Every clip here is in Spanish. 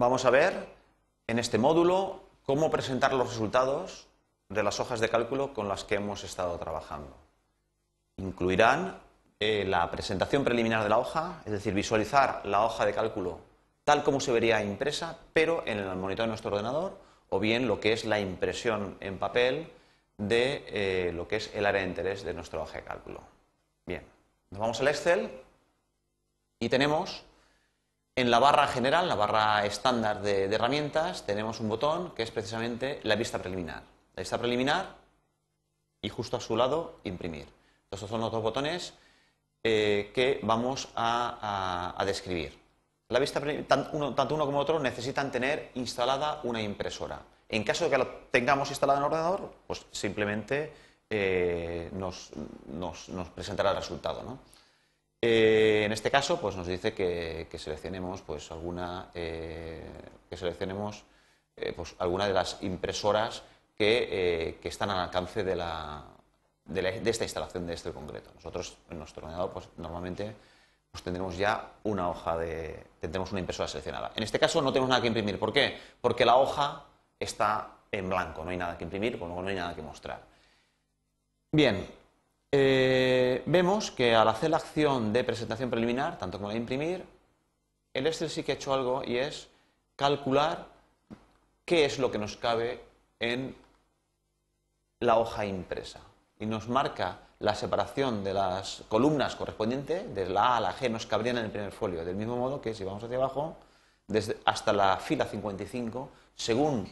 Vamos a ver en este módulo cómo presentar los resultados de las hojas de cálculo con las que hemos estado trabajando. Incluirán eh, la presentación preliminar de la hoja, es decir, visualizar la hoja de cálculo tal como se vería impresa, pero en el monitor de nuestro ordenador, o bien lo que es la impresión en papel de eh, lo que es el área de interés de nuestra hoja de cálculo. Bien, nos vamos al Excel y tenemos en la barra general, la barra estándar de, herramientas, tenemos un botón que es precisamente la vista preliminar. La vista preliminar y justo a su lado imprimir. Estos son los dos botones eh, que vamos a, describir. La vista, tanto uno como otro necesitan tener instalada una impresora. En caso de que la tengamos instalada en el ordenador, pues simplemente eh, nos, presentará el resultado. Eh, en este caso, pues nos dice que, seleccionemos pues alguna eh, que seleccionemos eh, pues, alguna de las impresoras que, que están al alcance de, la, de, esta instalación de este concreto. Nosotros en nuestro ordenador pues normalmente pues tendremos ya una hoja de una impresora seleccionada. En este caso no tenemos nada que imprimir. ¿Por qué? Porque la hoja está en blanco, no hay nada que imprimir, con no hay nada que mostrar. Bien, eh, vemos que al hacer la acción de presentación preliminar, tanto como la de imprimir, el Excel sí que ha hecho algo y es calcular qué es lo que nos cabe en la hoja impresa. Y nos marca la separación de las columnas correspondientes, desde la A a la G, nos cabrían en el primer folio. Del mismo modo que si vamos hacia abajo, hasta la fila 55, según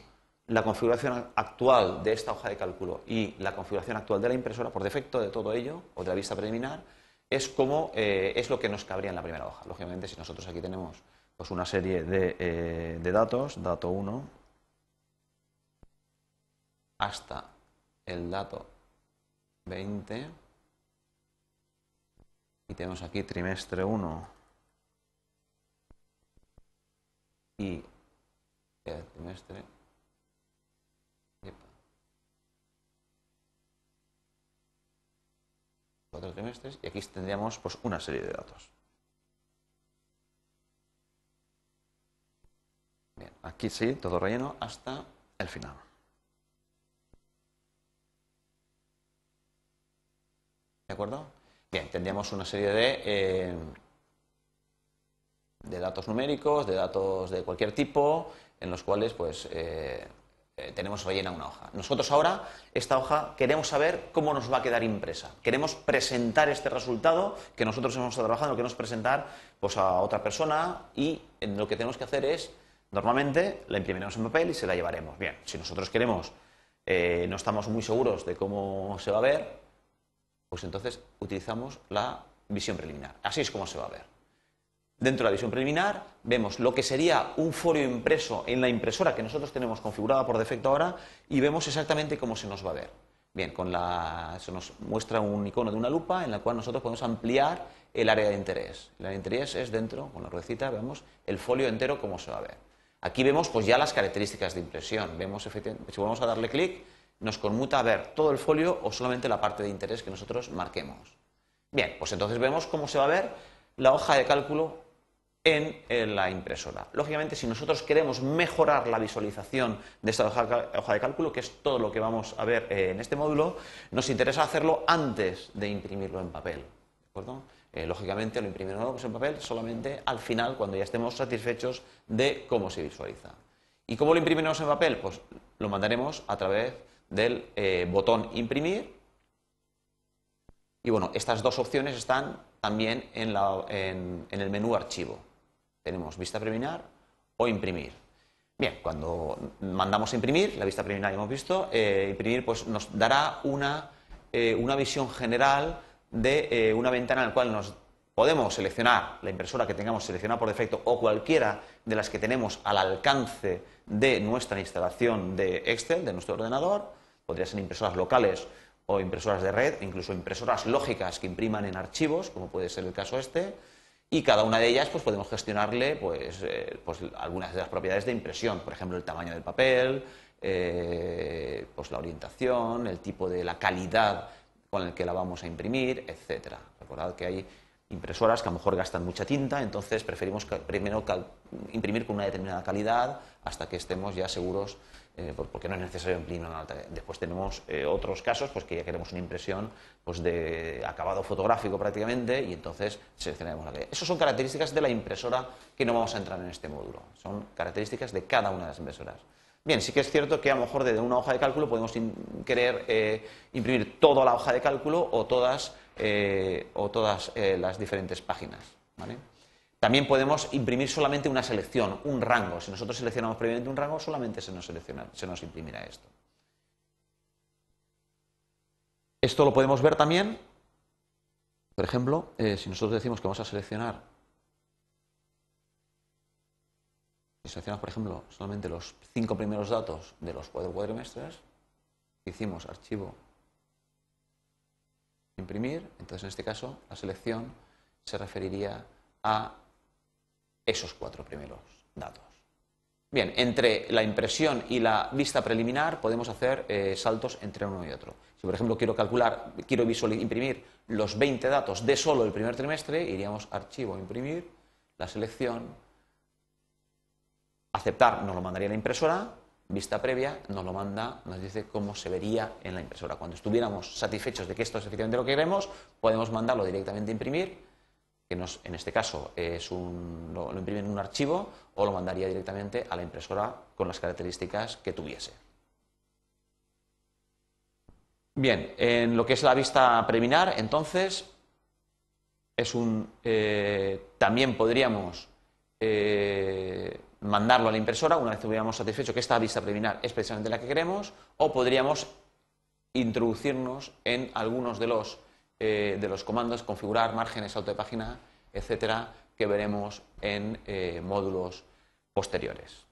la configuración actual de esta hoja de cálculo y la configuración actual de la impresora, por defecto de todo ello, o de la vista preliminar, es como eh, es lo que nos cabría en la primera hoja. Lógicamente, si nosotros aquí tenemos pues, una serie de, eh, de datos, dato 1 hasta el dato 20, y tenemos aquí trimestre 1 y el eh, trimestre trimestres, y aquí tendríamos pues, una serie de datos. Bien, aquí sí, todo relleno hasta el final. ¿De acuerdo? Bien, tendríamos una serie de, eh, de datos numéricos, de datos de cualquier tipo, en los cuales pues, eh, eh, tenemos rellena una hoja. Nosotros ahora, esta hoja, queremos saber cómo nos va a quedar impresa. Queremos presentar este resultado que nosotros hemos trabajando, lo queremos presentar pues, a otra persona y eh, lo que tenemos que hacer es, normalmente, la imprimiremos en papel y se la llevaremos. Bien, si nosotros queremos, eh, no estamos muy seguros de cómo se va a ver, pues entonces utilizamos la visión preliminar. Así es como se va a ver. Dentro de la visión preliminar vemos lo que sería un folio impreso en la impresora que nosotros tenemos configurada por defecto ahora y vemos exactamente cómo se nos va a ver. Bien, con la, se nos muestra un icono de una lupa en la cual nosotros podemos ampliar el área de interés. El área de interés es dentro, con la ruedecita, vemos el folio entero cómo se va a ver. Aquí vemos pues ya las características de impresión. Vemos si volvemos a darle clic, nos conmuta a ver todo el folio o solamente la parte de interés que nosotros marquemos. Bien, pues entonces vemos cómo se va a ver la hoja de cálculo en, la impresora. Lógicamente, si nosotros queremos mejorar la visualización de esta hoja, de cálculo, que es todo lo que vamos a ver eh, en este módulo, nos interesa hacerlo antes de imprimirlo en papel. Eh, lógicamente, lo imprimiremos en papel solamente al final, cuando ya estemos satisfechos de cómo se visualiza. ¿Y cómo lo imprimiremos en papel? Pues lo mandaremos a través del eh, botón imprimir. Y bueno, estas dos opciones están también en el menú archivo. Tenemos vista preliminar o imprimir. Bien, cuando mandamos imprimir, la vista preliminar hemos visto, eh, imprimir pues nos dará una, eh, visión general de eh, una ventana en la cual nos podemos seleccionar la impresora que tengamos seleccionada por defecto o cualquiera de las que tenemos al alcance de nuestra instalación de Excel, de nuestro ordenador, podrían ser impresoras locales o impresoras de red, incluso impresoras lógicas que impriman en archivos, como puede ser el caso este y cada una de ellas pues, podemos gestionarle pues, eh, pues, algunas de las propiedades de impresión, por ejemplo, el tamaño del papel, eh, pues, la orientación, el tipo de la calidad con el que la vamos a imprimir, etc. que hay impresoras que a lo mejor gastan mucha tinta, entonces preferimos primero imprimir con una determinada calidad hasta que estemos ya seguros, eh, porque no es necesario imprimir una alta. Después tenemos eh, otros casos, pues que ya queremos una impresión pues de acabado fotográfico prácticamente y entonces seleccionaremos la calidad. Esas son características de la impresora que no vamos a entrar en este módulo, son características de cada una de las impresoras. Bien, sí que es cierto que a lo mejor desde una hoja de cálculo podemos querer eh, imprimir toda la hoja de cálculo o todas eh, o todas eh, las diferentes páginas. También podemos imprimir solamente una selección, un rango. Si nosotros seleccionamos previamente un rango, solamente se nos, imprimirá esto. Esto lo podemos ver también, por ejemplo, eh, si nosotros decimos que vamos a seleccionar, seleccionamos, por ejemplo, solamente los cinco primeros datos de los cuatro hicimos archivo imprimir, entonces en este caso la selección se referiría a esos cuatro primeros datos. Bien, entre la impresión y la vista preliminar podemos hacer eh, saltos entre uno y otro. Si por ejemplo quiero calcular, quiero imprimir los 20 datos de solo el primer trimestre, iríamos a archivo, imprimir, la selección, aceptar, nos lo mandaría la impresora, vista previa, nos lo manda, nos dice cómo se vería en la impresora. Cuando estuviéramos satisfechos de que esto es efectivamente lo que queremos, podemos mandarlo directamente a imprimir, que nos, en este caso es un, lo, imprime en un archivo, o lo mandaría directamente a la impresora con las características que tuviese. Bien, en lo que es la vista preliminar, entonces, es un, eh, también podríamos eh, mandarlo a la impresora una vez que hubiéramos satisfecho que esta vista preliminar es precisamente la que queremos, o podríamos introducirnos en algunos de los, eh, de los comandos, configurar márgenes auto de página, etcétera, que veremos en eh, módulos posteriores.